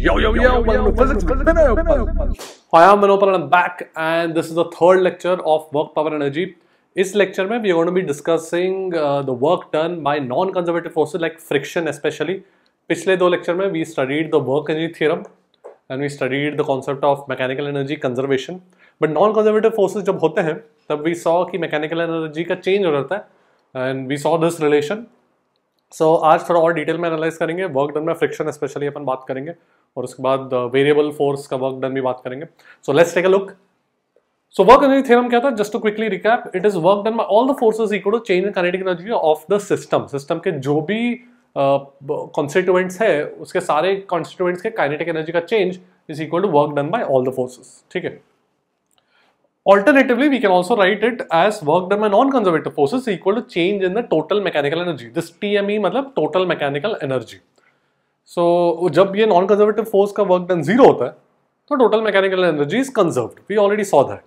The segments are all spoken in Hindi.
Yo, yo, yo, welcome to Physics Hi, I'm Manopal and I'm back and this is the third lecture of Work, Power Energy. इस लेक्चर में we going to be discussing the work done by non conservative like friction specially पिछले दो लेक्चर में we studied the work energy theorem and we studied the concept of mechanical energy conservation but non conservative forces जब होते हैं तब वी सॉ कि मैकेनिकल एनर्जी का चेंज हो जाता है and we saw this relation so आज थोड़ा और डिटेल में एनालाइज करेंगे वर्क डन में फ्रिक्शन स्पेशली अपन बात करेंगे और उसके बाद वेरिएबल uh, फोर्स का वर्क डन भी बात करेंगे so let's take a look so work energy theorem क्या था just to quickly recap it is work done by all the forces equal to change in kinetic energy of the system system के जो भी कॉन्स्टिट्यूएंट्स uh, है उसके सारे कॉन्स्टिट्यूएंट्स के काइनेटिक एनर्जी का change is equal to work done by all the forces ठीक है Alternatively, we can also write it as work done by non-conservative forces equal to change in the total mechanical energy. This TME मतलब total mechanical energy. सो so, जब ये नॉन कंजर्वेटिव फोर्स का वर्क डन जीरो होता है तो total mechanical energy is conserve we already saw that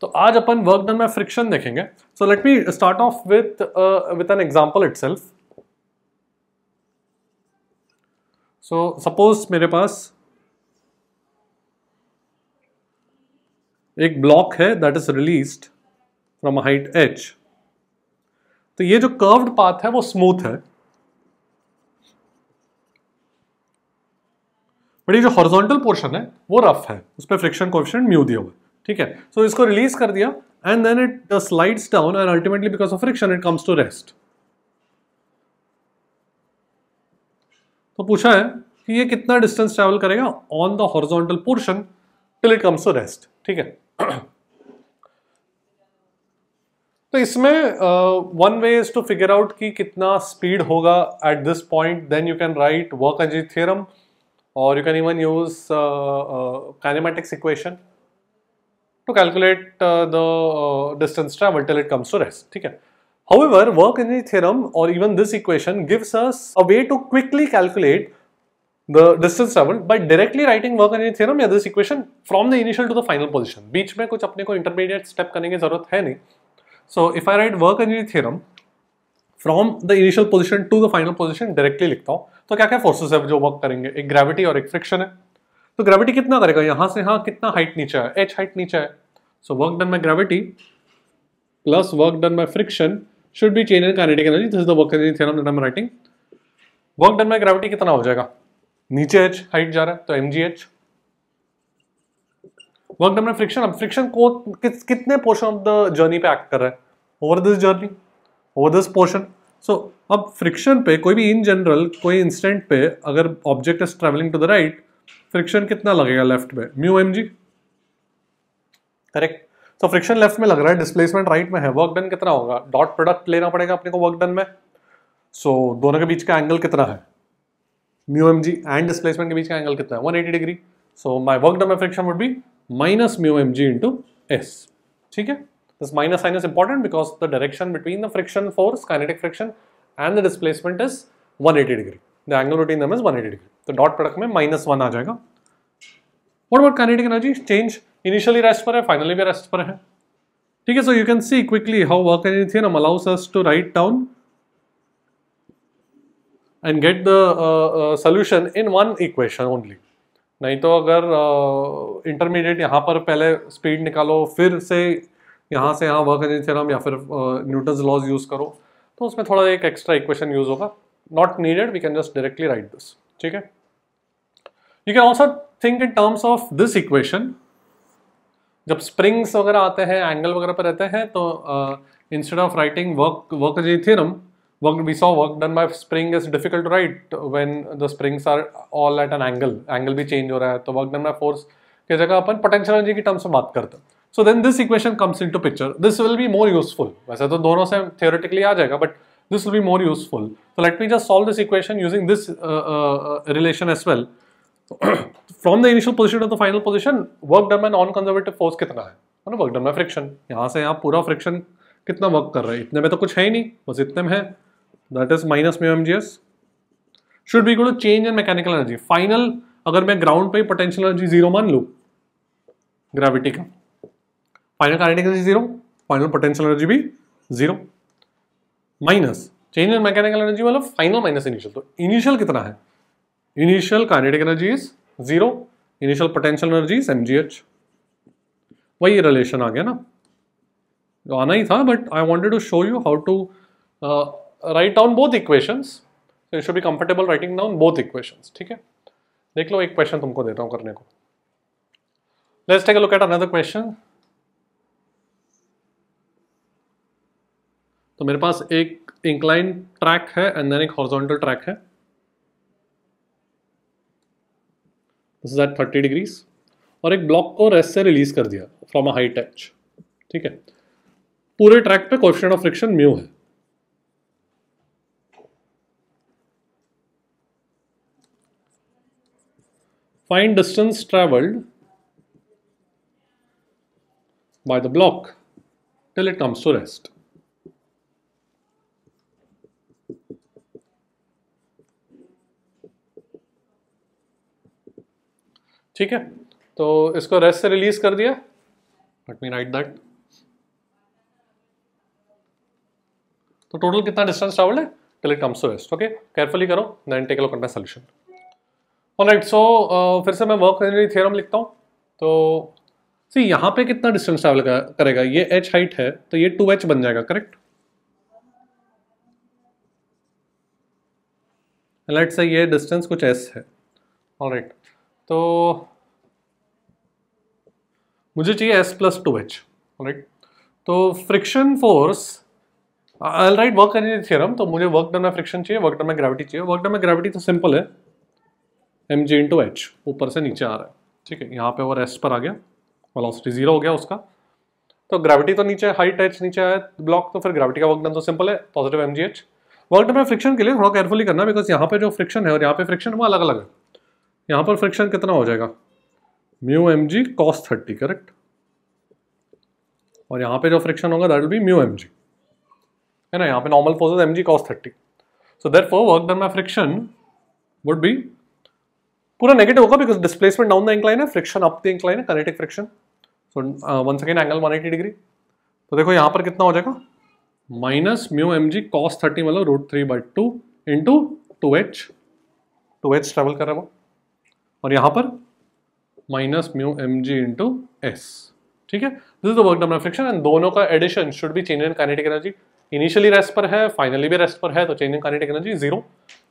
तो आज अपन वर्क डन में फ्रिक्शन देखेंगे so let me start off with with an itself so suppose मेरे पास एक ब्लॉक है that is released from height H तो ये जो कर्व्ड पाथ है वो स्मूथ है बट ये जो हॉरिजॉन्टल पोर्शन है वो रफ है उस पर फ्रिक्शन कोफिशियंट म्यू दिया हुआ ठीक है सो so, इसको रिलीज कर दिया and then it slides down and ultimately because of friction it comes to rest तो पूछा है कि ये कितना डिस्टेंस ट्रेवल करेगा on the horizontal portion till it comes to rest ठीक है तो इसमें one way is to figure out कि कितना स्पीड होगा at this point then you can write work energy theorem or you can even use uh, uh, kinematics equation to calculate uh, the uh, distance traveled till it comes to rest. theek hai However, work energy theorem or even this equation gives us a way to quickly calculate the distance traveled by directly writing work energy theorem or this equation from the initial to the final position. beech mein kuch apne ko intermediate step karne ki zarurat hai nahi So if I write work energy theorem from the initial position to the final position directly likhta hu तो क्या क्या फोर्सेस है जो वर्क करेंगे एक ग्रेविटी और एक फ्रिक्शन है तो ग्रेविटी कितना करेगा यहां से हाँ कितना हाइट नीचे है एच हाइट नीचे है so work done by gravity plus work done by friction should be change in kinetic energy this is the work energy theorem that I am writing work done by gravity कितना हो जाएगा नीचे एच हाइट जा रहा है तो M ji H work done by friction अब फ्रिक्शन को किस कितने पोर्शन ऑफ द जर्नी पे एक्ट कर रहा है over this journey over this portion so अब फ्रिक्शन पे कोई भी इन जनरल कोई इंस्टेंट पे अगर object is travelling to the right friction कितना लगेगा लेफ्ट में म्यू एम जी करेक्ट तो फ्रिक्शन लेफ्ट में लग रहा है डिस्प्लेसमेंट राइट में है वर्क डन कितना होगा डॉट प्रोडक्ट लेना पड़ेगा अपने को वर्क डन में सो so, दोनों के बीच का एंगल कितना है mu M G and displacement के बीच का एंगल कितना है 180 degree so my work done में friction would be minus mu M G into S ठीक है this minus sign is important because the direction between the friction force kinetic friction and the displacement is 180 degree the angle between them is 180 degree तो डॉट प्रोडक्ट में माइनस वन आ जाएगा what about kinetic energy change initially rest पर है फाइनली भी रेस्ट पर है ठीक है so you can see quickly how work energy theorem allows us to write down and get the solution in one equation only नहीं तो अगर इंटरमीडिएट uh, यहाँ पर पहले स्पीड निकालो फिर से यहाँ से यहाँ वर्क एनर्जी थ्योरम या फिर न्यूटन्स लॉज यूज़ करो तो उसमें थोड़ा एक एक्स्ट्रा इक्वेशन यूज होगा not needed we can just directly write this ठीक है you can also think in terms of this equation जब स्प्रिंग्स वगैरह आते हैं एंगल वगैरह पर रहते हैं तो instead of writing work work जी theorem work we saw work done by spring is difficult to write when the springs are all at an angle भी चेंज हो रहा है तो वर्क डन by फोर्स की जगह अपन पोटेंशियल एनर्जी की टर्म्स में बात करते हैं so then this equation comes into picture this will be more useful वैसे तो दोनों से थियोरेटिकली आ जाएगा but this will be more useful तो let me just solve this equation using this relation as well from the initial position to the final position work done my non conservative force कितना है ना वर्क डन माई फ्रिक्शन यहाँ से यहाँ पूरा फ्रिक्शन कितना वर्क कर रहा है इतने में तो कुछ है ही नहीं बस इतने में है दैट इज माइनस मे m g s should be go to change in mechanical energy final अगर मैं ग्राउंड पर पोटेंशियल एनर्जी जीरो मान लू ग्रेविटी का final kinetic energy zero final potential energy भी zero minus change in mechanical energy मतलब फाइनल माइनस इनिशियल तो इनिशियल कितना है initial kinetic energy is zero initial potential energy is m वही रिलेशन आ गया ना जो तो आना ही था but I wanted to show you how to write down both equations you should be comfortable writing down both equations ठीक है देख लो एक क्वेश्चन तुमको देता हूँ करने को let's take a look at another question तो मेरे पास एक इंक्लाइन ट्रैक है एंड देन एक हॉर्जोंटल ट्रैक है this is at thirty degrees और एक ब्लॉक को रेस्ट से रिलीज कर दिया फ्रॉम अ हाई टच ठीक है पूरे ट्रैक पे क्वेश्चन ऑफ फ्रिक्शन म्यू है fine distance travelled by the block till it comes to rest ठीक है तो इसको रेस्ट से रिलीज कर दिया लेट मी राइट दैट तो टोटल कितना डिस्टेंस ट्रेवल है till it comes to rest okay carefully करो then take look at my solution alright so फिर से मैं वर्क एनर्जी थ्योरम लिखता हूँ तो सी यहाँ पे कितना डिस्टेंस ट्रेवल करेगा ये एच हाइट है तो ये टू एच बन जाएगा करेक्ट लेट्स से ये डिस्टेंस कुछ एस है ऑलराइट तो मुझे चाहिए s plus two h right तो friction force I write work energy theorem तो मुझे वर्क डन में फ्रिक्शन चाहिए वर्क डन में ग्रेविटी चाहिए वर्क डन में ग्रेविटी तो सिंपल है एम जी इंटू एच ऊपर से नीचे आ रहा है ठीक है यहाँ पे वो रेस्ट पर आ गया वेलोसिटी जीरो हो गया उसका तो ग्रेविटी तो नीचे हाइट एच नीचे आया ब्लॉक तो फिर ग्रेविटी का वर्क डन तो सिंपल है पॉजिटिव एम जी एच वर्क डन में फ्रिक्शन के लिए थोड़ा केयरफुली करना बिकॉज यहाँ पे जो फ्रिक्शन है और यहाँ पे फ्रिक्शन वो अलग अलग है यहाँ पर फ्रिक्शन कितना हो जाएगा mu M G cos thirty correct और यहाँ पे जो फ्रिक्शन होगा that will be mu M g है ना यहाँ पे normal force m ji cos thirty so therefore work done my friction would be पूरा नेगेटिव होगा because displacement down the incline है फ्रिक्शन अप द इंक्लाइन है kinetic friction so one second angle one eighty degree तो देखो यहाँ पर कितना हो जाएगा minus mu M G cos thirty मतलब root three by two into two h two h travel कर रहा है वो और यहाँ पर minus mu M G into S ठीक है this is the work done friction and दोनों का addition should be change in kinetic energy initially rest पर है फाइनली भी रेस्ट पर है तो change in kinetic energy zero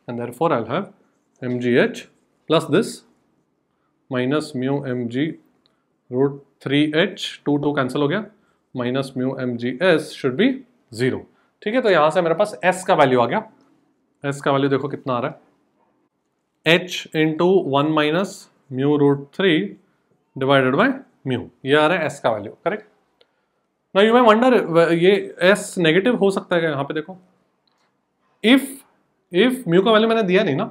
and therefore I have M G h plus this minus mu M g root three h two two cancel हो गया minus mu M g s should be zero ठीक है तो यहां से मेरे पास एस का वैल्यू आ गया एस का वैल्यू देखो कितना आ रहा है h into one minus mu root three divided by mu ये आ रहा है एस का वैल्यू करेक्ट ना यू मैं वंडर ये एस नेगेटिव हो सकता है यहाँ पे देखो इफ इफ म्यू का वैल्यू मैंने दिया नहीं ना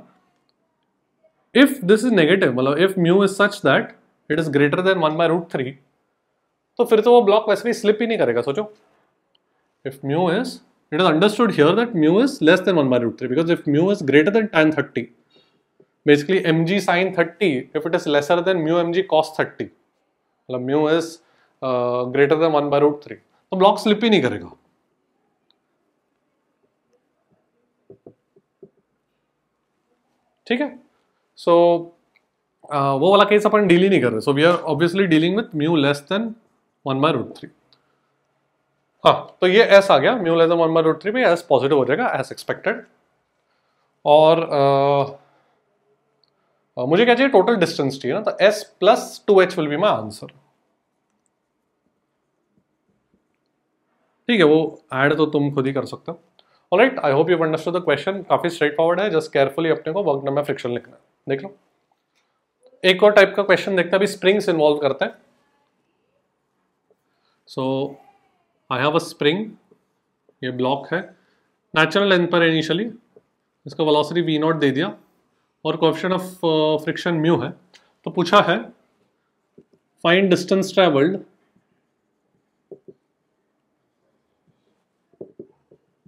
इफ दिस इज नेगेटिव मतलब if mu is such that it is greater than one by root three तो फिर तो वो ब्लॉक वैसे भी स्लिप ही नहीं करेगा सोचो if mu is it is understood here that mu is less than one by root three because if mu is greater than tan thirty basically mg sin 30 if it is lesser than mu mg cos 30 मतलब mu is uh, greater than 1 by root 3 तो ब्लॉक स्लिप ही नहीं करेगा ठीक है सो so, uh, वो वाला केस अपन डील ही नहीं कर रहे so we are obviously dealing with mu less than one by root three हाँ तो ये एस आ गया mu less than one by root three में एस पॉजिटिव हो जाएगा एस एक्सपेक्टेड और uh, मुझे क्या चाहिए टोटल डिस्टेंस चाहिए ना तो s plus two h will be my answer ठीक है वो ऐड तो तुम खुद ही कर सकते हो right I hope you understood the question काफ़ी स्ट्रेट फॉरवर्ड है जस्ट केयरफुली अपने को वर्क नंबर फ्रिक्शन लिखना है देख लो एक और टाइप का क्वेश्चन देखते हैं अभी स्प्रिंग्स इन्वॉल्व करते हैं so I have a spring ये ब्लॉक है नेचुरल लेंथ पर इनिशियली इसका वेलोसिटी वी नॉट दे दिया और क्वेश्चन ऑफ फ्रिक्शन म्यू है तो पूछा है find distance travelled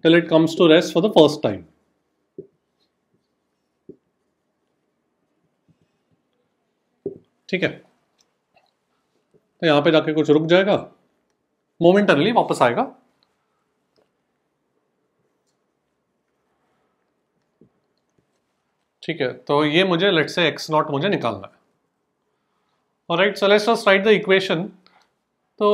till it comes to rest for the first time ठीक है तो यहां पे जाके कुछ रुक जाएगा मोमेंटरली वापस आएगा ठीक है तो ये मुझे लेट से एक्स नॉट मुझे निकालना है और right so let's just write the equation तो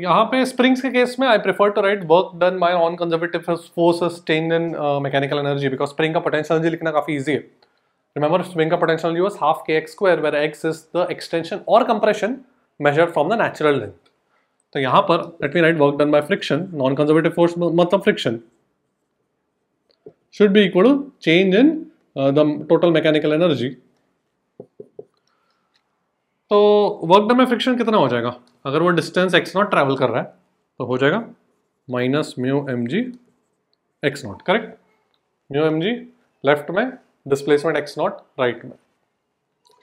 यहाँ पे स्प्रिंग्स के केस में I prefer to write work done my on conservative forces change in mechanical energy because spring का पोटेंशियल एनर्जी लिखना काफ़ी ईजी है रिमेंबर स्प्रिंग का पोटेंशियल एनर्जी वॉज हाफ के x square where x is the extension और compression measure from the natural length तो यहाँ पर let me write work done by friction non conservative force मतलब friction should be equal to change in the total mechanical energy तो वर्क डन में फ्रिक्शन कितना हो जाएगा अगर वो डिस्टेंस एक्स नॉट ट्रेवल कर रहा है तो हो जाएगा minus mu M G x not correct mu M G left में डिस्प्लेसमेंट एक्स नॉट राइट में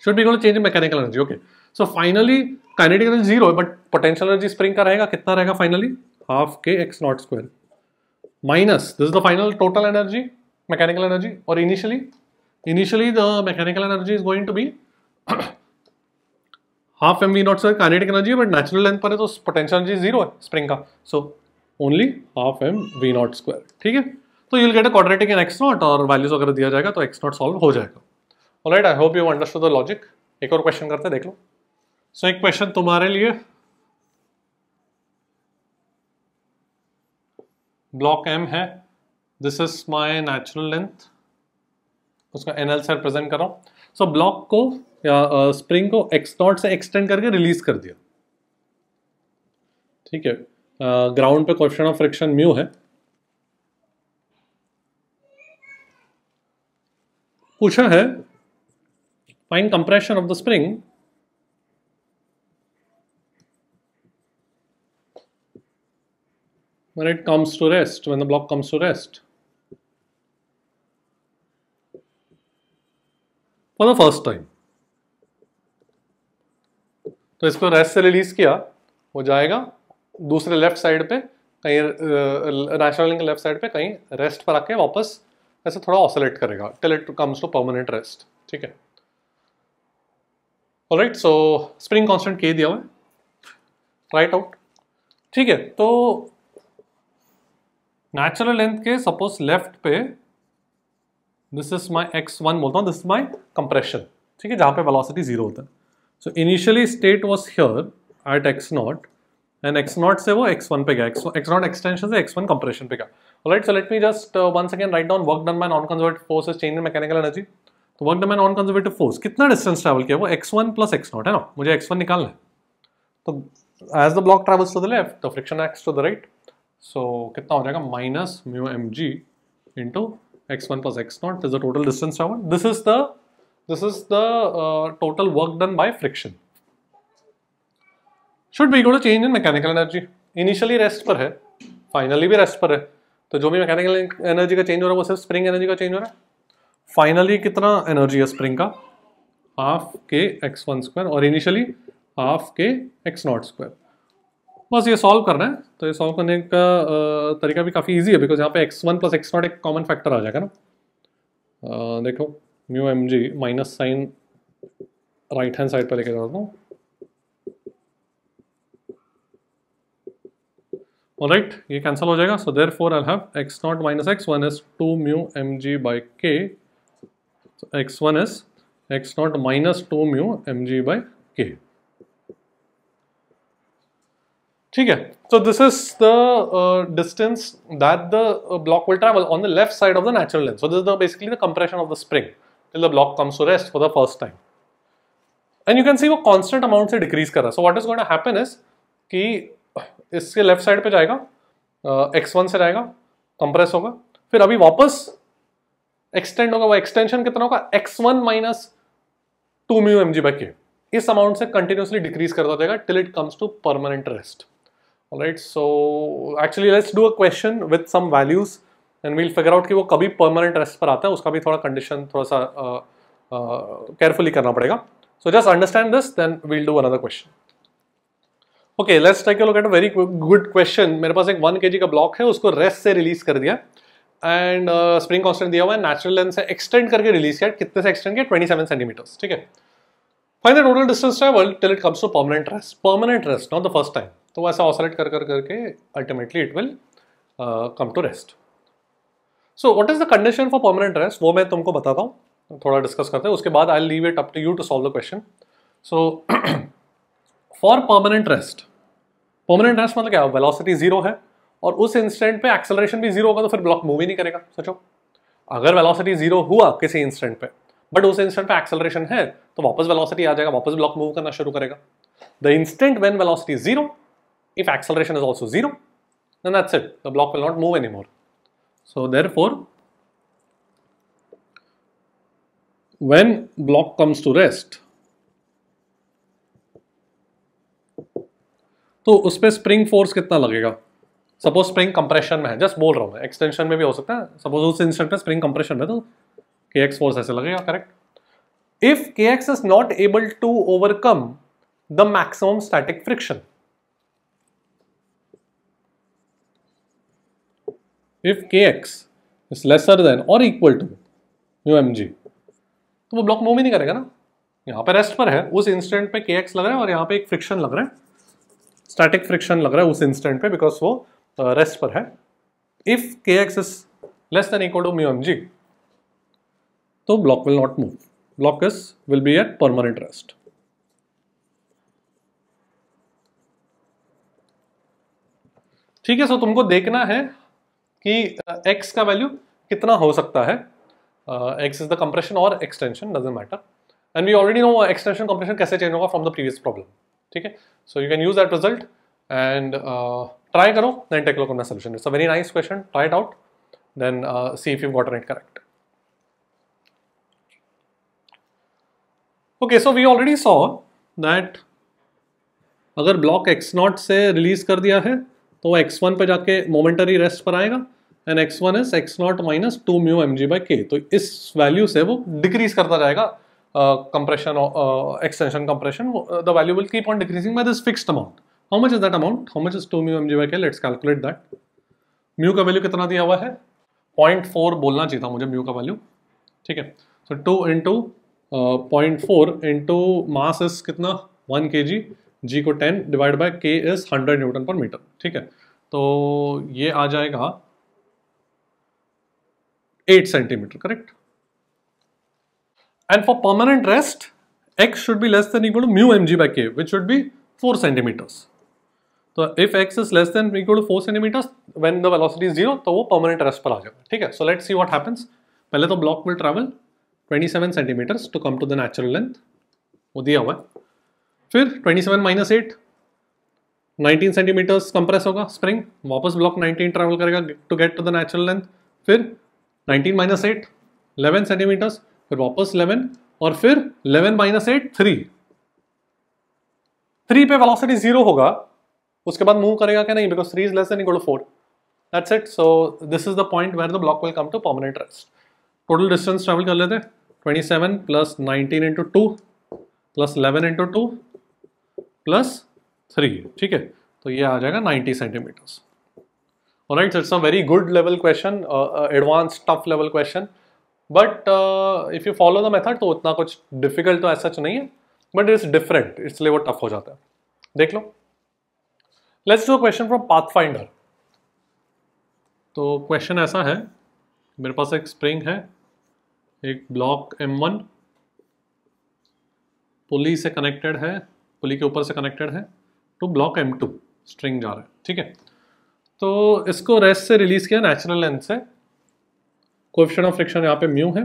should be goal change in mechanical energy okay so finally kinetic energy zero है बट पोटेंशियल एनर्जी स्प्रिंग का रहेगा कितना रहेगा फाइनली हाफ के x not square minus this is the final total energy mechanical energy और initially initially the mechanical energy is going to be half mv not square kinetic energy but natural length par hai to potential energy zero hai spring ka so only half m v not square theek hai so you will get a quadratic in x not or values agar diya jayega to x not solve ho jayega all right I hope you understood the logic ek aur question karte dekh lo so, ek question tumhare liye block m hai this is my natural length उसका एनएल सर प्रेजेंट कर रहा हूँ सो ब्लॉक को या स्प्रिंग को एक्स नॉट से एक्सटेंड करके रिलीज कर दिया ठीक है ग्राउंड पे क्वेश्चन ऑफ फ्रिक्शन म्यू है पूछा है find compression of the spring when it comes to rest, when the block comes to rest. For the first time तो इसको रेस्ट से रिलीज किया वो जाएगा दूसरे लेफ्ट साइड पे कहीं नेशनल के लेफ्ट साइड पे कहीं रेस्ट पर आके वापस ऐसे थोड़ा ऑसोलेट करेगा till it comes to permanent rest ठीक है राइट सो स्प्रिंग कॉन्स्टेंट के दिया हुआ है राइट आउट ठीक है तो नेचुरल लेंथ के सपोज लेफ्ट पे this is my x one बोलता हूँ दिस इज माई कंप्रेशन ठीक है जहाँ पे वेलोसिटी जीरो होता है so initially state was here at x naught and x not से वो एक्स वन पे गया एक्स नॉट एक्सटेंशन से एक्स वन कंप्रेशन पे गया right so let me just one second write down work done my non conservative force is change in mechanical energy तो work done my non conservative force कितना डिस्टेंस ट्रैवल किया वो x one plus x naught है ना मुझे एक्स वन निकालना है तो as the block travels to the left the friction acts to the right so कितना हो जाएगा minus mu M G into x1 plus x0 is the total distance traveled. This is the this is the uh, total work done by friction. Should be equal to change in mechanical energy. Initially rest पर है, finally भी rest पर है. तो जो भी mechanical energy का change हो रहा है वो सिर्फ spring energy का change हो रहा है. Finally कितना energy है spring का? Half k x1 square square और इनिशियली हाफ के एक्स नॉट बस ये सॉल्व करना है तो ये सॉल्व करने का तरीका भी काफ़ी ईजी है बिकॉज यहाँ पे x one plus x naught एक कॉमन फैक्टर आ जाएगा ना देखो mu M g minus sign right hand side पर लेके जाता हूँ राइट ये कैंसिल हो जाएगा so therefore I have x not minus x one S two mu M g by k x one is x not minus two mu M g by k ठीक है so this is the distance that the block will travel on the left side of the natural length so this the basically the compression of the spring till the block comes to rest for the first time and you can see वो कॉन्स्टेंट अमाउंट से डिक्रीज कर रहा है so what is going happen is कि इसके लेफ्ट साइड पर जाएगा एक्स uh, वन से जाएगा कंप्रेस होगा फिर अभी वापस एक्सटेंड होगा वो एक्सटेंशन कितना होगा x one minus two mu M g by इस अमाउंट से कंटिन्यूसली डिक्रीज करता जाएगा till it comes to permanent rest all right so actually let's do a question with some values and we'll figure out कि वो कभी permanent rest पर आता है उसका भी थोड़ा condition थोड़ा सा uh, uh, carefully करना पड़ेगा so just understand this then we'll do another question okay let's take a look at a very good question मेरे पास एक 1 kg का block है उसको rest से release कर दिया एंड स्प्रिंग कॉन्स्टेंट दिया हुआ है नेचुरल लेंथ से एक्सटेंड करके रिलीज किया कितने से एक्सटेंड किया 27 सेंटीमीटर्स ठीक है fine the total distance travel till it comes to permanent rest permanent rest not the first time तो वो ऐसा ऑसलेट कर कर करके ultimately it will come to rest so what is the condition for permanent rest वो मैं तुमको बताता हूँ थोड़ा डिस्कस करते हैं उसके बाद I leave it up to you to solve the question so for permanent rest permanent rest मतलब क्या वेलोसिटी जीरो है और उस इंस्टेंट पे एक्सेलरेशन भी जीरो होगा तो फिर ब्लॉक मूव ही नहीं करेगा सोचो अगर वेलोसिटी जीरो हुआ किसी इंस्टेंट पे बट उस इंस्टेंट पे एक्सेलरेशन है तो वापस वेलोसिटी आ जाएगा वापस ब्लॉक मूव करना शुरू करेगा the instant when velocity zero If acceleration is also 0, then that's it. The block will not move anymore. So therefore, when block comes to rest, तो उस पर स्प्रिंग फोर्स कितना लगेगा सपोज स्प्रिंग कंप्रेशन में है जस्ट बोल रहा हूँ मैं एक्सटेंशन में भी हो सकता है सपोज उस इंस्टेंट पे स्प्रिंग कंप्रेशन में तो के एक्स फोर्स ऐसे लगेगा correct if k x is not able to overcome the maximum static friction if kx is lesser than or equal to mu mg तो वो ब्लॉक मूव ही नहीं करेगा ना यहाँ पे रेस्ट पर है उस इंस्टेंट पे के एक्स लग रहा है और यहाँ पे एक फ्रिक्शन लग रहा है स्टैटिक फ्रिक्शन लग रहा है उस इंस्टेंट पे बिकॉज वो रेस्ट uh, पर है if k x is less than equal to mu M G तो block will not move block is will be at permanent rest ठीक है सो तुमको देखना है कि एक्स का वैल्यू कितना हो सकता है एक्स इज द कंप्रेशन और extension doesn't matter and we already know extension compression कैसे चेंज होगा फ्रॉम द प्रीवियस प्रॉब्लम ठीक है so you can use that result and try करो nine take look solution it's a very nice question try it out then see if you got gotten correct okay so we already saw that अगर ब्लॉक एक्स नॉट से रिलीज कर दिया है तो वो एक्स वन पर जाके मोमेंटरी रेस्ट पर आएगा and x one is x not minus two mu M g by k तो इस वैल्यू से वो डिक्रीज करता जाएगा compression extension compression the value will keep on decreasing by this fixed amount how much is that amount how much is two mu M g by k let's calculate that mu का वैल्यू कितना दिया हुआ है पॉइंट फोर बोलना चाहिए था मुझे म्यू का वैल्यू ठीक है so two into point four into mass is कितना वन के जी जी को ten divide by k is hundred newton per metre ठीक है तो ये आ जाएगा eight centimetre correct and for permanent rest x should be less than equal to mu M g by k which should be four centimetres तो if x is less than equal to four centimetres when the velocity is zero तो वो परमानेंट रेस्ट पर आ जाएगा ठीक है so let see what happens पहले तो block will travel twenty seven centimetres to come to the natural length वो दिया हुआ है फिर 27 seven minus eight nineteen centimetres compress होगा स्प्रिंग वापस ब्लॉक 19 ट्रैवल करेगा to get to the natural length फिर 19 माइनस एट इलेवन सेंटीमीटर्स फिर वापस 11 और फिर 11 माइनस एट थ्री थ्री पे वेलोसिटी जीरो होगा उसके बाद मूव करेगा क्या नहीं because three is less and equal to four that's it so this is the point where the block will come to permanent rest total distance travel कर लेते twenty seven plus nineteen into two plus eleven into two plus three ठीक है तो ये आ जाएगा 90 सेंटीमीटर्स और right it's a very good level question advance tough level question but if you follow the method तो उतना कुछ डिफिकल्ट तो ऐसा नहीं है बट इट्स डिफरेंट इसलिए वो टफ हो जाता है देख लो let's do question from Pathfinder तो क्वेश्चन ऐसा है मेरे पास एक स्प्रिंग है एक ब्लॉक M1 पुली से कनेक्टेड है पुली के ऊपर से कनेक्टेड है two block M two string जा रहा है ठीक है तो इसको रेस्ट से रिलीज किया नेचुरल लेंथ से क्वेश्चन ऑफ फ्रिक्शन यहाँ पे म्यू है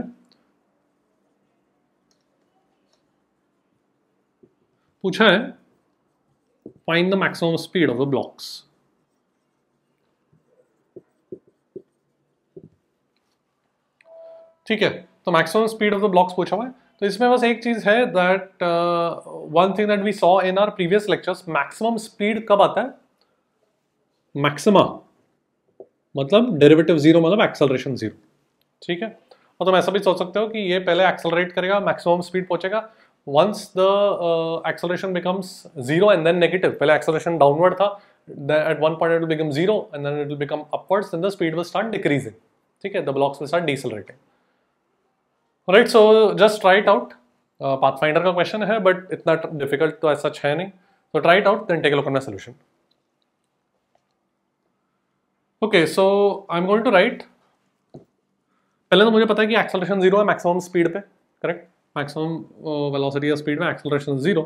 पूछा है find the maximum speed of the blocks ठीक है तो maximum speed of the blocks पूछा हुआ है तो इसमें बस एक चीज़ है that one thing that we saw in our previous lectures maximum speed कब आता है मैक्सिमा मतलब डेरिवेटिव जीरो मतलब एक्सलरेशन जीरो ठीक है और तुम तो ऐसा भी सोच सकते हो कि ये पहले एक्सलरेट करेगा मैक्सिमम स्पीड पहुंचेगा once the acceleration becomes zero and then negative पहले एक्सलरेशन डाउनवर्ड था one point it will become zero and then it will become upwards upwards the speed will start decreasing ठीक है the blocks will start decelerating right so just try it out Pathfinder का क्वेश्चन है बट इतना डिफिकल्ट तो ऐसा है नहीं तो try it out out then take a look on the solution okay so i'm पहले तो मुझे पता है कि एक्सलेशन जीरो है मैक्सिमम स्पीड पे करेक्ट मैक्सिमम वेलोसिटी या स्पीड में एक्सलेशन जीरो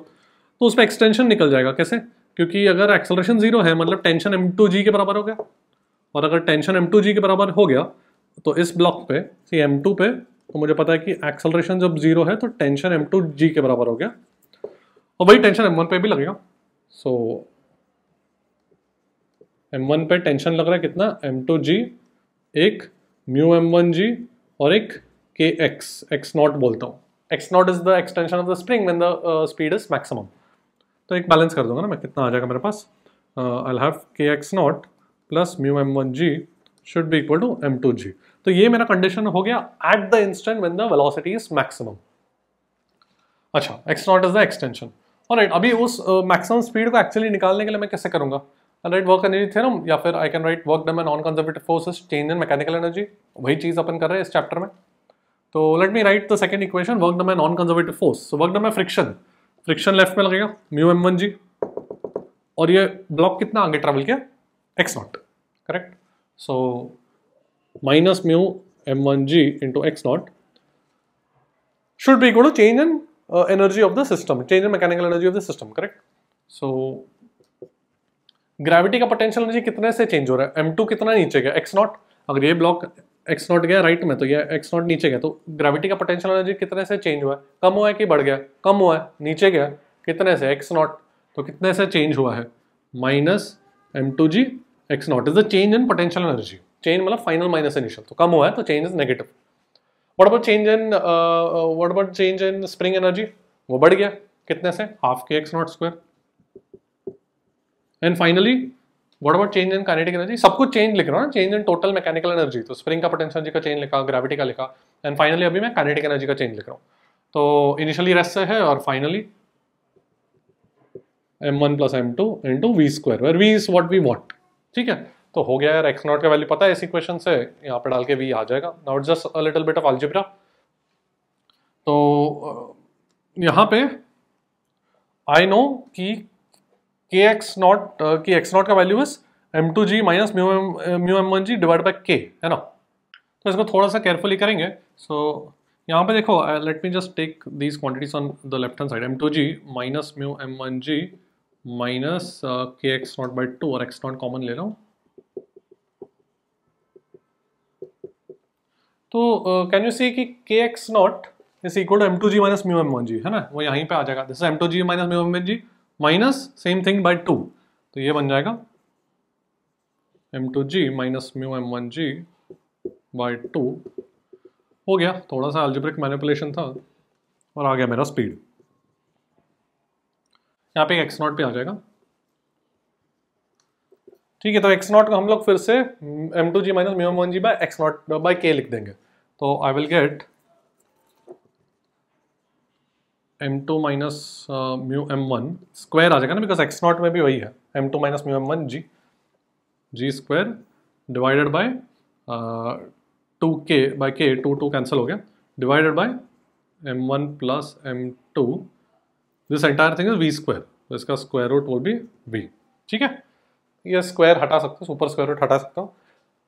तो उसमें एक्सटेंशन निकल जाएगा कैसे क्योंकि अगर एक्सलेशन जीरो है मतलब टेंशन एम टू जी के बराबर हो गया और अगर टेंशन एम टू जी के बराबर हो गया तो इस ब्लॉक पे सी एम टू पे तो मुझे पता है कि एक्सलरेशन जब जीरो है तो टेंशन एम टू जी के बराबर हो गया और वही टेंशन एम वन पे भी लगेगा सो एम वन पे टेंशन लग रहा है कितना एम टू जी एक म्यू एम वन जी और एक के एक्स एक्स नॉट बोलता हूँ x not is the extension of the spring when the speed is maximum तो एक बैलेंस कर दूंगा ना मैं कितना आ जाएगा मेरे पास आई हैव के x not plus mu M one g equal to m two g तो ये मेरा कंडीशन हो गया at the instant when the velocity is maximum अच्छा x not is the extension और राइट अभी उस मैक्सिमम uh, स्पीड को एक्चुअली निकालने के लिए मैं कैसे करूंगा राइट वर्क एनर्जी थ्योरम या फिर I can write work done non conservative forces change in mechanical energy वही चीज़ अपन कर रहे हैं इस चैप्टर में तो let me write the second equation work done non conservative force work work done friction friction left में लगेगा म्यू एम वन जी और ये ब्लॉक कितना आगे ट्रेवल किया x not correct so minus mu m1g into x naught should be equal to change in uh, energy of the system, change in mechanical energy of the system, correct? So, gravity का पोटेंशियल एनर्जी कितने से चेंज हो रहा है एम टू कितना नीचे गया एक्स नॉट अगर ये ब्लॉक एक्स नॉट गया राइट में तो ये एक्स नॉट नीचे गया तो ग्रेविटी का पोटेंशियल एनर्जी कितने से चेंज हुआ है कम हुआ है कि बढ़ गया कम हुआ है नीचे गया कितने से एक्स नॉट तो कितने से चेंज हुआ है minus m two g x not is the change in potential energy change मतलब फाइनल माइनस इनिशियल तो कम हुआ है तो change is negative what about change in what about change in spring energy वो बढ़ गया कितने से हाफ के x not square and finally what about change in kinetic energy सब कुछ चेंज लिख रहा हूँ change in total mechanical energy तो स्प्रिंग का पोटेंशियल एनर्जी का चेंज लिखा ग्रेविटी का लिखा एंड फाइनली अभी मैं काइनेटिक एनर्जी का चेंज लिख रहा हूँ तो इनिशियली रेस्ट से है और finally m one plus m two into v square v is what we want ठीक है तो हो गया यार एक्स नॉट का वैल्यू पता है इस इक्वेशन से यहाँ पे डाल के वी आ जाएगा नॉट जस्ट तो, a little bit of algebra तो यहाँ पे आई नो कि के एक्स नॉट कि एक्स नॉट का value is m two g minus mu m mu M one g divide by k है ना तो इसको थोड़ा सा केयरफुली करेंगे सो so, यहाँ पे देखो let me just take these quantities on the left hand side m two g minus mu M one g minus k x not by two और एक्स नॉट कॉमन ले रहा हूँ तो कैन यू सी कि k x not is equal to m two g minus mu M one g है ना वो यहीं पे आ जाएगा this m two g minus mu M one g minus same thing by two तो ये बन जाएगा m two g minus mu M one g by two हो गया थोड़ा सा अल्जेब्रिक मैनिपुलेशन था और आ गया मेरा स्पीड यहाँ पे एक्स नॉट पे आ जाएगा ठीक है तो एक्स नॉट का हम लोग फिर से m two g minus mu M one g by x not by k लिख देंगे तो I will get m two minus mu M one square आ जाएगा ना बिकॉज एक्स नॉट में भी वही है m two minus mu M one g g square divided by two k by k two two cancel हो गया divided by m one plus m two this entire thing is v square तो इसका स्क्वायर रूट वो भी वी ठीक है ये स्क्वायर हटा सकते हो सुपर स्क्वायर रूट हटा सकता हूँ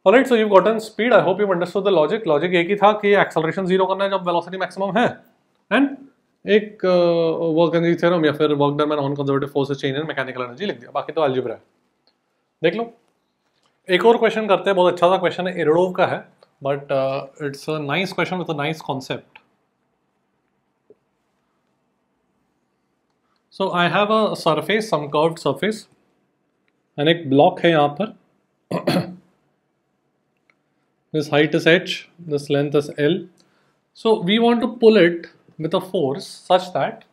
alright so you gotten speed I hope you understood the logic logic एक ही था कि एक्सेलरेशन जीरो करना है जब वेलोसिटी मैक्सिमम है एंड एक वर्क एनर्जी थ्योरम या फिर work done man on conservative force change in mechanical energy लिख दिया बाकी तो अलजेब्रा है देख लो एक और क्वेश्चन करते हैं बहुत अच्छा सा क्वेश्चन है एरोडोव का है but it's a nice question with a nice concept so i have a surface some curved surface and एक ब्लॉक है यहां पर this height is H this length is L so we want to pull it with a force such that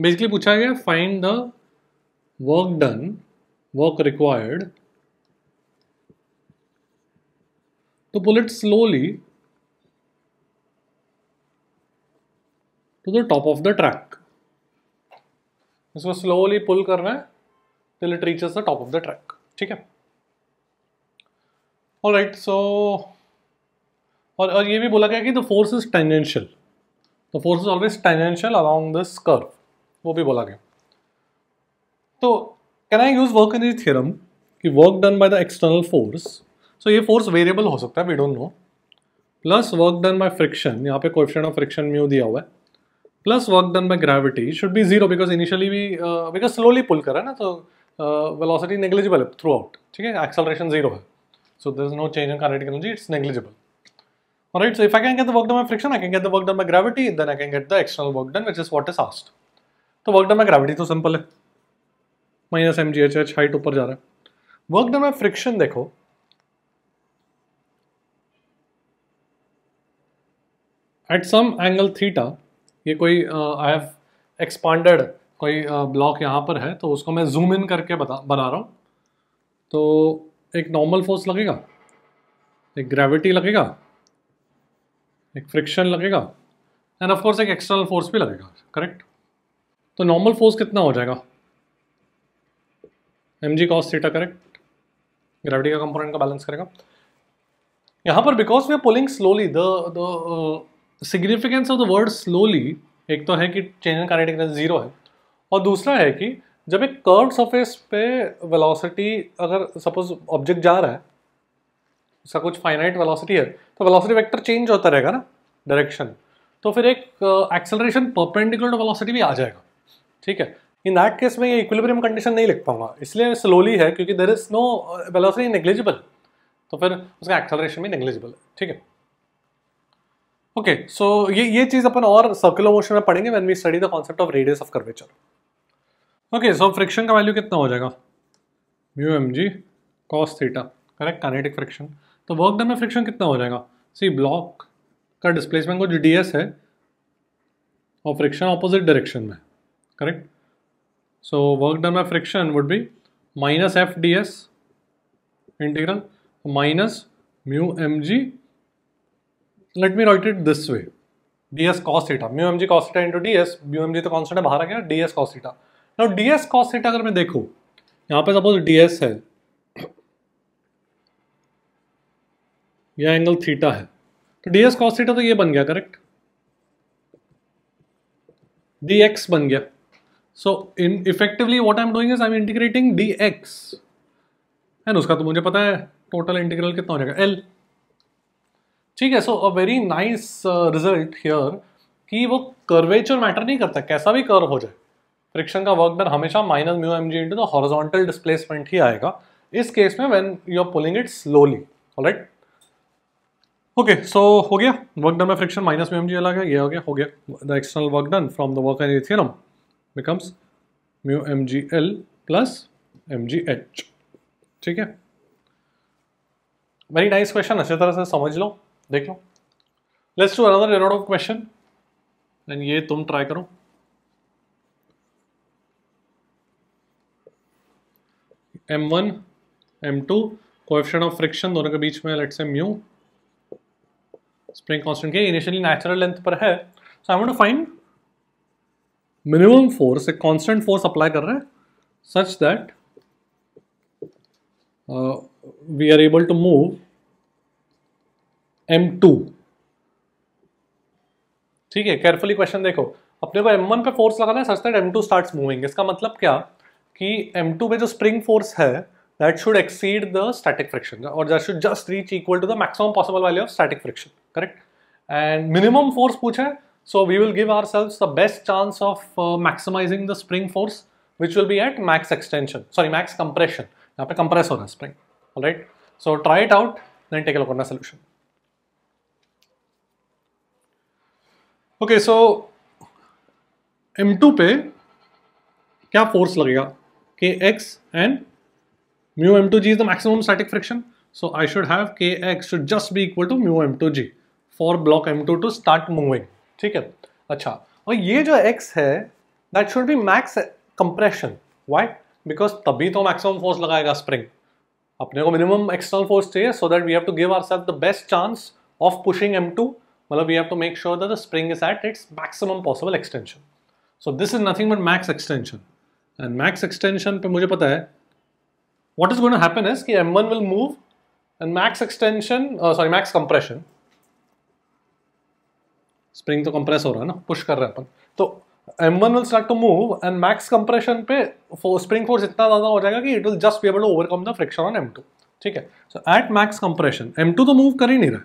basically पूछा गया find the work done work required to pull it slowly to the top of the track इसको स्लोली पुल कर रहे हैं till it reaches the top of the track ठीक है ऑल राइट सो और और ये भी बोला गया कि the force is tangential the force is always tangential around this curve वो भी बोला गया तो can I use work in theorem कि work done by the external force so ये फोर्स वेरिएबल हो सकता है we don't know plus work done by friction यहाँ पे कोएफिशिएंट ऑफ फ्रिक्शन म्यू दिया हुआ है plus work done by gravity should be zero because initially भी बिकॉज स्लोली पुल करा ना तो वेलोसिटी नेग्लिजिबल है थ्रू आउट ठीक है एक्सेलरेशन जीरो है so there is no change in kinetic energy it's negligible all right so if i can get the work done by friction i can get the work done by gravity then i can get the external work done which is what is asked तो वर्क डन बाय ग्रेविटी तो सिंपल है माइनस एम जी एच एच हाइट ऊपर जा रहा है वर्क डन बाय फ्रिक्शन देखो एट सम एंगल थीटा ये कोई आई हैव एक्सपांडेड कोई ब्लॉक यहाँ पर है तो उसको मैं जूम इन करके बता बना रहा हूँ तो एक नॉर्मल फोर्स लगेगा एक ग्रेविटी लगेगा एक फ्रिक्शन लगेगा एंड ऑफ कोर्स एक एक्सटर्नल फोर्स भी लगेगा करेक्ट तो नॉर्मल फोर्स कितना हो जाएगा एम जी कॉस थीटा करेक्ट ग्रेविटी का कंपोनेंट का बैलेंस करेगा यहाँ पर because we are pulling slowly the significance of the word slowly एक तो है कि change in kinetic energy zero है और दूसरा है कि जब एक कर्व सरफेस पे वेलोसिटी अगर सपोज ऑब्जेक्ट जा रहा है उसका कुछ फाइनाइट वेलोसिटी है तो वेलोसिटी वेक्टर चेंज होता रहेगा ना डायरेक्शन तो फिर एक एक्सेलरेशन परपेंडिकुलर टू वेलोसिटी भी आ जाएगा ठीक है इन दैट केस में ये इक्विलिब्रियम कंडीशन नहीं लिख पाऊंगा इसलिए स्लोली है क्योंकि there is no velocity negligible तो फिर उसका एक्सेलरेशन भी नेग्लिजिबल है ठीक है ओके सो ये ये चीज़ अपन और सर्कुलर मोशन में पढ़ेंगे when we study the concept of radius of curvature okay so friction का वैल्यू कितना हो जाएगा mu M G cos theta correct kinetic friction तो वर्क डन में फ्रिक्शन कितना हो जाएगा सी ब्लॉक का डिस्प्लेसमेंट को जो डी एस है और फ्रिक्शन ऑपोजिट डायरेक्शन में करेक्ट सो वर्क डन में friction would be minus F D S integral minus mu M G let me let me write it this way ds cos theta mu mg into D S mu M G तो कॉन्सेंट है बाहर आ गया ds cos theta now ds cos theta अगर मैं देखू यहाँ पे सपोज डी एस है यह एंगल थीटा है तो ds cos theta तो ये बन गया करेक्ट डी एक्स बन गया so in effectively what I am doing is I am integrating D dx and उसका तो मुझे पता है टोटल इंटीग्रल कितना हो जाएगा एल ठीक है so a very nice result here कि वो कर्वेचर मैटर नहीं करता कैसा भी कर्व हो जाए फ्रिक्शन का वर्क दर हमेशा minus mu M G into तो हॉरिजॉन्टल डिस्प्लेसमेंट ही आएगा इस केस में when you are pulling it slowly right okay so हो गया वर्क डन में friction minus mu M G अलग है ये हो गया हो गया the external work done from the work and theorem becomes mu M G L plus M ji H ठीक है वेरी नाइस क्वेश्चन अच्छी तरह से समझ लो देख लो लेट्स टू अनदर रेनोड ऑफ क्वेश्चन एंड ये तुम ट्राई करो M one M two question of friction दोनों के बीच में let's say mu spring constant K initially natural length पर है so I want to find minimum force एक कॉन्स्टेंट फोर्स अप्लाई कर रहे हैं such that we are able to move M two ठीक है केयरफुली क्वेश्चन देखो अपने को एम वन पे फोर्स लगाना है such that M two start moving इसका मतलब क्या कि एम टू पे जो स्प्रिंग फोर्स है that should exceed the static friction और that should just reach equal to the maximum possible value of static friction correct and minimum force पूछे so we will give ourselves the best chance of maximising the spring force which will be at max extension sorry max compression यहाँ पे कंप्रेस हो रहा है spring right so try it out then take look solution okay so M two पे क्या फोर्स लगेगा K X and mu M two G is the maximum static friction so I should have के X should just be equal to mu M two G for block M two to start moving ठीक है अच्छा और ये जो एक्स है that should be max compression Y because तभी तो मैक्सिमम फोर्स लगाएगा स्प्रिंग अपने को मिनिमम एक्सटर्नल फोर्स चाहिए so that we have to give ourself the best chance of pushing M two मतलब you have to make sure that the spring is at its maximum possible extension so this is nothing but max extension and max extension पे मुझे पता है what is going happen is कि M one will move and max extension sorry max compression spring तो कंप्रेस हो रहा है ना पुश कर रहे हैं अपन तो M one will start to move and max compression पे स्प्रिंग फोर्स इतना ज्यादा हो जाएगा कि it will just be able to overcome the friction on M two ठीक है so at max compression M two तो मूव कर ही नहीं रहा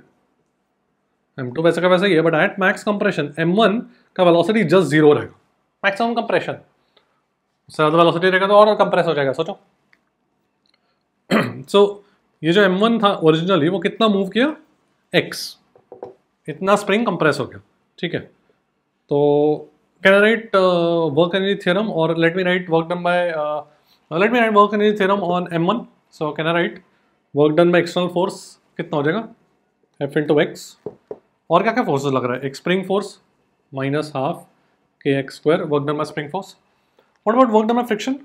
एम टू वैसे का वैसा ही है but at max compression M one का वेलोसिटी जस्ट जीरो रहेगा मैक्सिमम कंप्रेशन उससे ज़्यादा वेलोसिटी रहेगा तो और कंप्रेस हो जाएगा सोचो सो so, ये जो एम वन था ओरिजिनली वो कितना मूव किया एक्स इतना स्प्रिंग कंप्रेस हो गया ठीक है तो can I write work energy theorem और let me write work done by let me write work energy theorem on M one so can I write work done by external force कितना हो जाएगा एफ इन टू एक्स और क्या क्या फोर्सेस लग रहा है एक स्प्रिंग फोर्स माइनस हाफ के x square work done by spring force what about work done by friction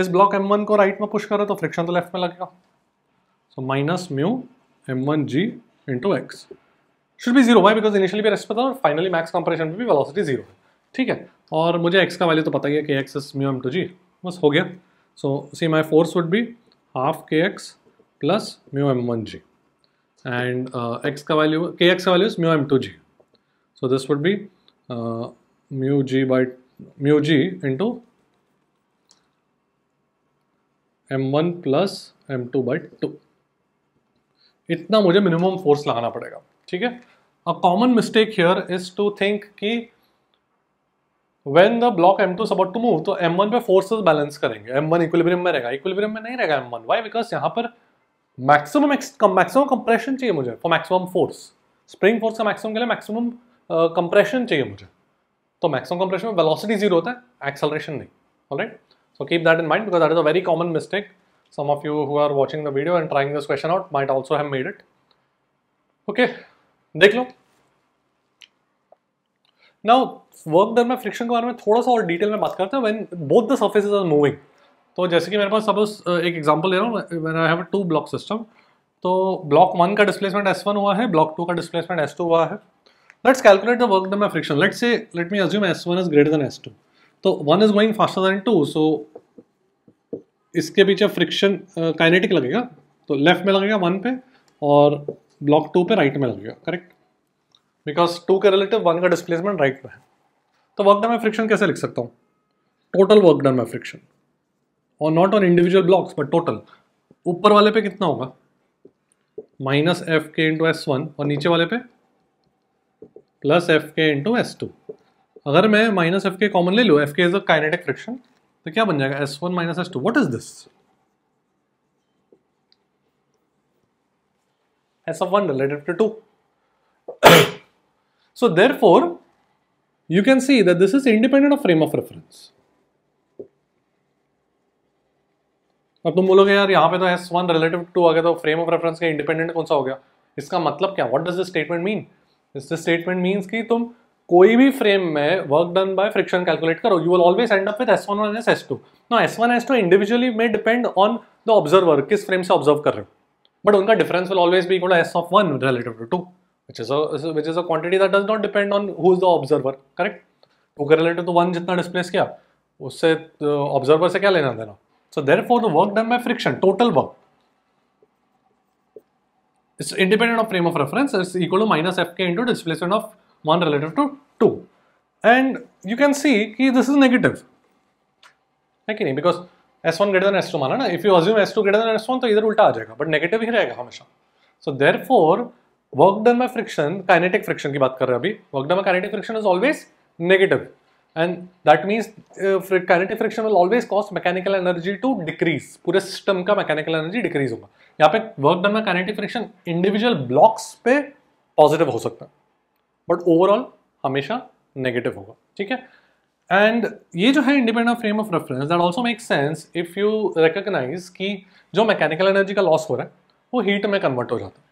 इस ब्लॉक एम वन को राइट में पुश करो तो फ्रिक्शन तो लेफ्ट में लगेगा so minus mu M one G into X should भी जीरो वाई बिकॉज इनिशियली भी रेस्ट और फाइनली मैक्स कंपरेशन में भी वेलोसिटी जीरो है ठीक है और मुझे एक्स का वैल्यू तो पता ही है K x is mu M two G बस हो गया so see my force would be half के X plus mu M one G and uh, x ka value kx ka value is mu m to g so this would be uh, mu g by mu g into m1 plus m2 by 2 itna mujhe minimum force lagana padega theek hai a common mistake here is to think ki when the block M2 is about to move, to M1 pe forces balance karenge M1 equilibrium mein rahega equilibrium mein nahi rahega M1 why because yahan par maximum maximum compression चाहिए मुझे for maximum force spring force का मैक्सिमम के लिए मैक्सिमम कंप्रेशन चाहिए मुझे तो मैक्सिमम कंप्रेशन में वेलोसिटी जीरो होता है एक्सेलरेशन नहीं alright so keep that in mind because that is a very common mistake some of you who are watching the video and trying this question out might also have made it okay देख लो नाउ वर्क डन में फ्रिक्शन के बारे में थोड़ा सा और डिटेल में बात करते हैं when both the surfaces are moving तो जैसे कि मेरे पास सपोज एक एग्जाम्पल ले रहा हूँ I have two block system तो ब्लॉक वन का डिस्प्लेसमेंट एस वन हुआ है ब्लॉक टू का डिस्प्लेसमेंट एस टू हुआ है let's calculate the work the my friction let's say let me assume S one is greater than S two तो one is going faster than two so इसके पीछे फ्रिक्शन काइनेटिक लगेगा तो लेफ्ट में लगेगा वन पे और ब्लॉक टू पे राइट right में लगेगा करेक्ट बिकॉज टू के रिलेटिव वन का डिस्प्लेसमेंट राइट में है तो वर्क डन में फ्रिक्शन कैसे लिख सकता हूँ total work done by friction और not on individual blocks but total ऊपर वाले पे कितना होगा minus F K into S one और नीचे वाले पे plus F K into S two अगर मैं माइनस एफ के कॉमन ले लूँ एफ के इज अ काइनेटिक फ्रिक्शन तो क्या बन जाएगा S one minus S two what is this S of one related to two therefore you can see that this is independent of frame of reference अब तुम बोलोगे यार यहाँ पे तो एस वन रिलेटिव टू आ गया तो फ्रेम ऑफ रेफरेंस का इंडिपेंडेंट कौन सा हो गया इसका मतलब क्या what does the statement mean इस स्टेटमेंट मीन्स कि तुम कोई भी फ्रेम में work done by friction calculate करो you will always end up with S one S S two ना S one S two individually may depend on the observer किस फ्रेम से ऑब्जर्व कर रहे हो बट उनका difference will always be equal S of one relative to two which is which is a quantity that does not depend on who is the observer correct two के रिलेटिव तो वन जितना डिस्प्लेस किया उससे ऑब्जर्वर uh, से क्या लेना देना So therefore, the work done by friction, total work, is independent of frame of reference, is equal to minus fk into displacement of one relative to two And you can see ki this is negative. Okay, because S1 greater than S2 माना ना if you assume S2 greater than S1 तो इधर उल्टा आ जाएगा बट नेगेटिव ही रहेगा हमेशा so therefore work done by friction kinetic friction की बात कर रहे हैं अभी work done by kinetic friction is always and that means uh, friction will always always mechanical energy to decrease पूरे सिस्टम का मैकेनिकल एनर्जी डिक्रीज होगा यहाँ पे वर्क डन में काइनेटिक फ्रिक्शन इंडिविजुअल ब्लॉक्स पे पॉजिटिव हो सकता है बट ओवरऑल हमेशा नेगेटिव होगा ठीक है एंड ये जो है independent frame of reference that also make sense if you recognise कि जो मैकेनिकल एनर्जी का लॉस हो रहा है वो हीट में कन्वर्ट हो जाता है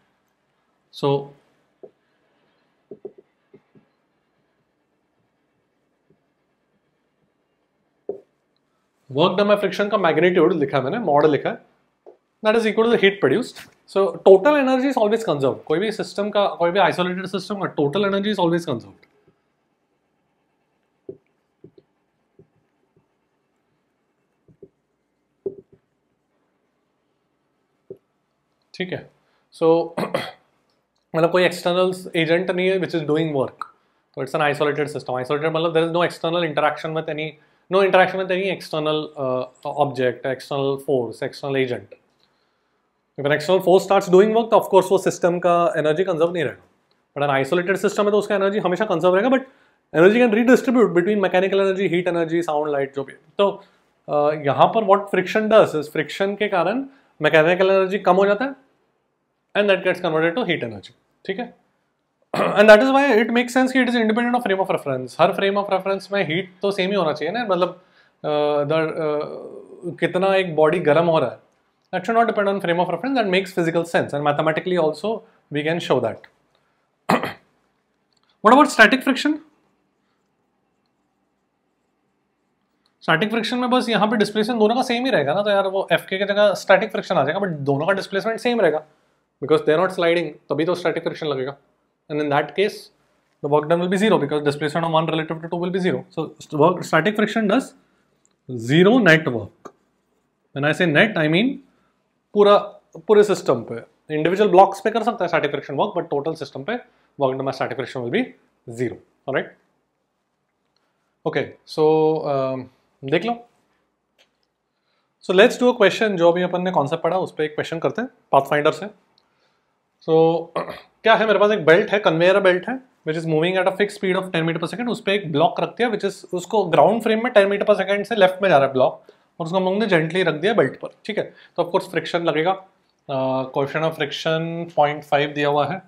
so work done by friction का मैग्नीट्यूड लिखा मैंने मॉडल लिखा that is equal to heat produced so total energy is always conserve कोई भी सिस्टम का कोई भी आइसोलेटेड सिस्टम का total energy is always conserve ठीक है सो मतलब कोई एक्सटर्नल एजेंट नहीं है विच इज डूइंग वर्क तो it's an isolated system isolated मतलब there is no external interaction with any no interaction with any external object external force external agent अगर external force start doing work तो ऑफकोर्स वो सिस्टम का एनर्जी कंजर्व नहीं रहेगा बट अगर आइसोलेटेड सिस्टम है तो उसका एनर्जी हमेशा कंजर्व रहेगा but energy can redistribute between mechanical energy heat energy sound light जो भी तो यहाँ पर what friction does is friction के कारण मैकेनिकल एनर्जी कम हो जाता है and that gets converted to heat energy ठीक है and that is why it make sense कि it is independent of frame of reference हर फ्रेम ऑफ रेफरेंस में हीट तो सेम ही होना चाहिए ना मतलब uh, uh, कितना एक बॉडी गर्म हो रहा है that show not depend on frame of reference that makes physical sense and mathematically also we can show that what about static friction static friction में बस यहाँ पे डिस्प्लेसमेंट दोनों का सेम ही रहेगा ना तो यार वो एफ के जगह स्टैटिक फ्रिक्शन आ जाएगा बट दोनों का डिस्प्लेसमेंट सेम रहेगा because they are not sliding तभी तो स्टैटिक फ्रिक्शन लगेगा and in that case the work done will be 0 because displacement of 1 relative to 2 will be 0. So work, static friction does 0 net work. When I say net I mean पूरा पूरे सिस्टम पे इंडिविजुअल ब्लॉक्स पे कर सकता है static friction work but total system पे work done by static friction will be zero alright okay so देख लो so let's do a question जो अभी अपन ने कॉन्सेप्ट पढ़ा उस पर एक क्वेश्चन करते हैं पाथ फाइंडर से सो so, क्या है मेरे पास एक बेल्ट है कन्वेयर बेल्ट है which is moving at a fix speed of 10 metre per second उस पर एक ब्लॉक रख दिया विच इज उसको ग्राउंड फ्रेम में 10 मीटर पर सेकंड से लेफ्ट में जा रहा है ब्लॉक और उसको हम लोगों ने जेंटली रख दिया बेल्ट पर ठीक है तो ऑफकोर्स फ्रिक्शन लगेगा question of friction point five दिया हुआ है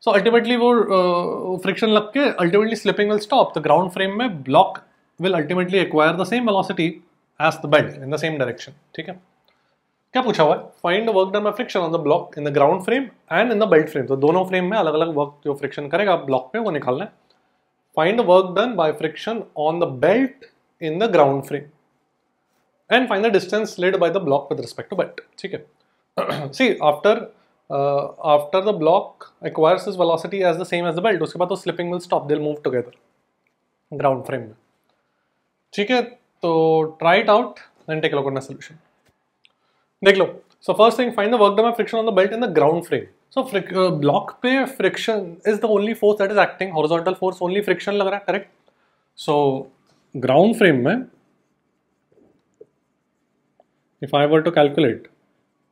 सो so अल्टीमेटली वो फ्रिक्शन लग के ultimately slipping will stop the ground frame में block will ultimately acquire the same velocity as the belt in the same direction ठीक है क्या पूछा हुआ है find work done by friction on the block in the ground frame and in the belt frame तो दोनों फ्रेम में अलग अलग वर्क जो फ्रिक्शन करेगा ब्लॉक पे वो निकालना है find work done by friction on the belt in the ground frame and find the distance led by the block with respect to belt ठीक है see after after the block acquires is velocity as the same as the belt उसके बाद तो slipping will stop they'll move together ground frame में ठीक है तो try it out and take look solution देख लो so first thing find the work done by friction on the belt in the ground frame so block पे friction is the only force that is acting horizontal force only friction लग रहा है करेक्ट सो ग्राउंड फ्रेम में if I were to calculate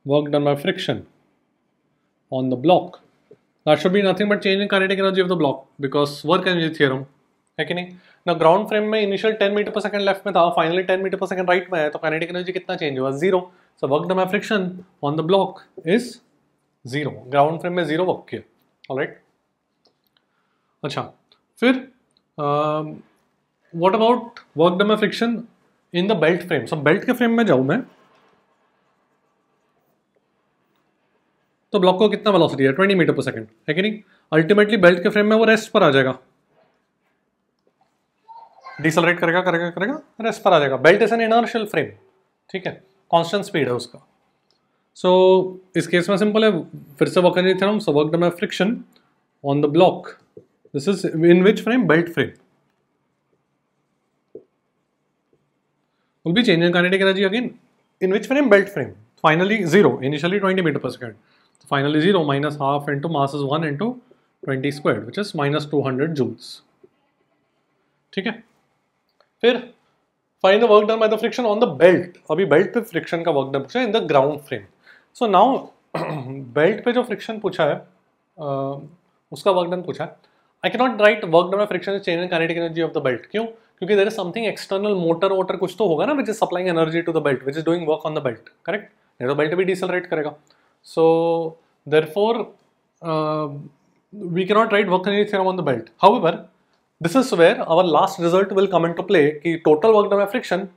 work done by friction on the block that should be nothing but change in kinetic energy of the block because work energy theorem. है कि नहीं ना ग्राउंड फ्रेम में initial ten metre per second left में था finally ten metre per second right में है तो काइनेटिक एनर्जी कितना चेंज हुआ zero so work done by on the block is zero ground frame में ज़ीरो वर्क किया ऑलराइट अच्छा फिर what about work done by friction in the belt frame so belt के फ्रेम में जाऊं मैं तो ब्लॉक को कितना वेलोसिटी है ट्वेंटी मीटर पर सेकेंड है कि नहीं अल्टीमेटली बेल्ट के फ्रेम में वो रेस्ट पर आ जाएगा डिसलरेट करेगा करेगा करेगा रेस्ट पर आ जाएगा belt is an inertial frame ठीक है कॉन्स्टेंट स्पीड है उसका सो so, इस केस में सिंपल है फिर से work energy theorem so work done by friction on the block this is in which frame belt frame will be change in kinetic energy again in which frame belt frame finally zero initially twenty metre per second finally zero minus half into mass is one into twenty square which is minus two hundred joules ठीक है फिर find the work done by friction on the belt अभी बेल्ट पे फ्रिक्शन का वर्क डन पूछा है in the ground frame so now belt पे जो फ्रिक्शन पूछा है uh, उसका वर्क डन पूछा है I can not write work done friction change in kinetic energy of the belt क्यों क्योंकि there is something external motor वोटर कुछ तो होगा ना which is supplying energy to the belt which is doing work on the belt correct नहीं तो बेल्ट भी डिसलरेट करेगा so therefore we cannot write work energy theorem on the belt however this is where our last result will come into play कि total work done friction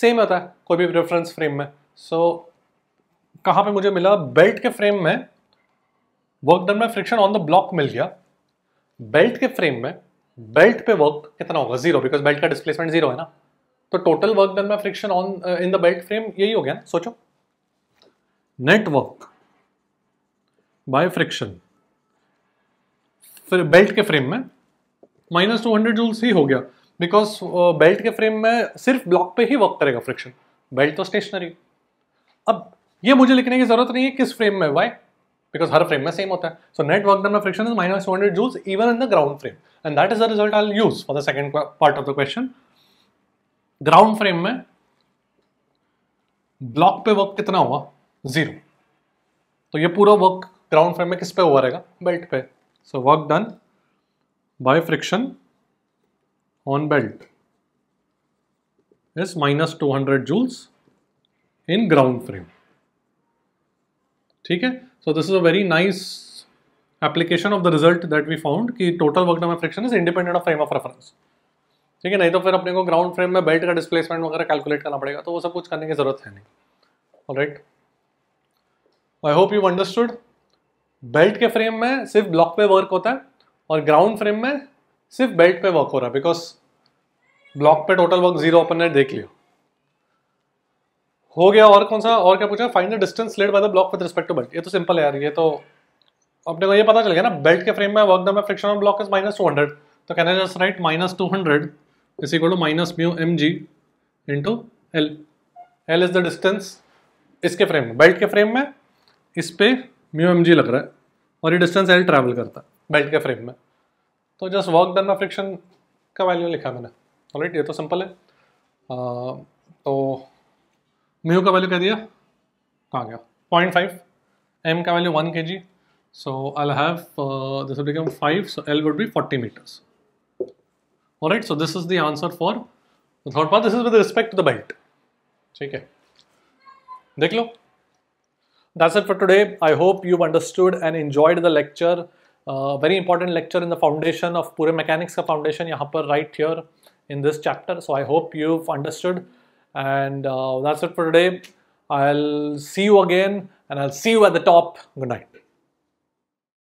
same होता है कोई भी रेफरेंस फ्रेम में सो so, कहाँ पे मुझे मिला बेल्ट के फ्रेम में वर्क डन में फ्रिक्शन ऑन द ब्लॉक मिल गया बेल्ट के फ्रेम में बेल्ट पे वर्क कितना होगा जीरो बिकॉज बेल्ट का डिस्प्लेसमेंट जीरो है ना तो टोटल वर्क डन में friction on in the belt frame यही हो गया ना सोचो नेटवर्क बाय फ्रिक्शन फिर बेल्ट के फ्रेम में माइनस टू हंड्रेड जूल्स ही हो गया बिकॉज बेल्ट uh, के फ्रेम में सिर्फ ब्लॉक पे ही वर्क करेगा फ्रिक्शन बेल्ट तो स्टेशनरी अब ये मुझे लिखने की जरूरत नहीं है किस फ्रेम में वाई बिकॉज हर फ्रेम में सेम होता है so net work done friction is minus two hundred joules even in the ground frame and that is the result I use for the second part of the question ground frame में ब्लॉक पे वर्क कितना हुआ जीरो तो ये पूरा वर्क ग्राउंड फ्रेम में किस पे हुआ रहेगा बेल्ट पे so work done friction on belt is minus two hundred joules in ground frame ठीक है so this is a very nice application of the result that we found कि total work done by friction is independent of frame of reference ठीक है नहीं तो फिर अपने को ग्राउंड फ्रेम में बेल्ट का डिस्प्लेसमेंट वगैरह कैलकुलेट करना पड़ेगा तो वो सब कुछ करने की जरूरत है नहीं right I hope you understood belt के फ्रेम में सिर्फ ब्लॉक पे वर्क होता है और ग्राउंड फ्रेम में सिर्फ बेल्ट पे वर्क हो रहा है बिकॉज ब्लॉक पे टोटल वर्क जीरो अपन ने देख लिया हो गया और कौन सा और क्या पूछा find the distance led by the block with respect to belt ये तो सिंपल है यार ये तो अपने को ये पता चल गया ना बेल्ट के फ्रेम में work the friction of block is minus two hundred तो कहना just right minus two hundred is equal to minus mu M G into L L is the distance इसके फ्रेम में बेल्ट के फ्रेम में इस पर म्यू एम जी लग रहा है और ये डिस्टेंस एल ट्रैवल करता है बेल्ट के फ्रेम में तो just work done by friction का वैल्यू लिखा मैंने राइट ये तो सिंपल है आ, तो म्यू का वैल्यू कह दिया कहाँ तो गया पॉइंट फाइव एम का वैल्यू वन के G so I have this become five so L would be forty metres right so this is the answer for third part this is with respect to the belt ठीक है देख लो That's it for today. I hope you've understood and enjoyed the lecture. very important lecture in the foundation of Pure Mechanics ka foundation par right here in this chapter. So I hope you've understood and uh, that's it for today. I'll see you again and I'll see you at the top. Good night.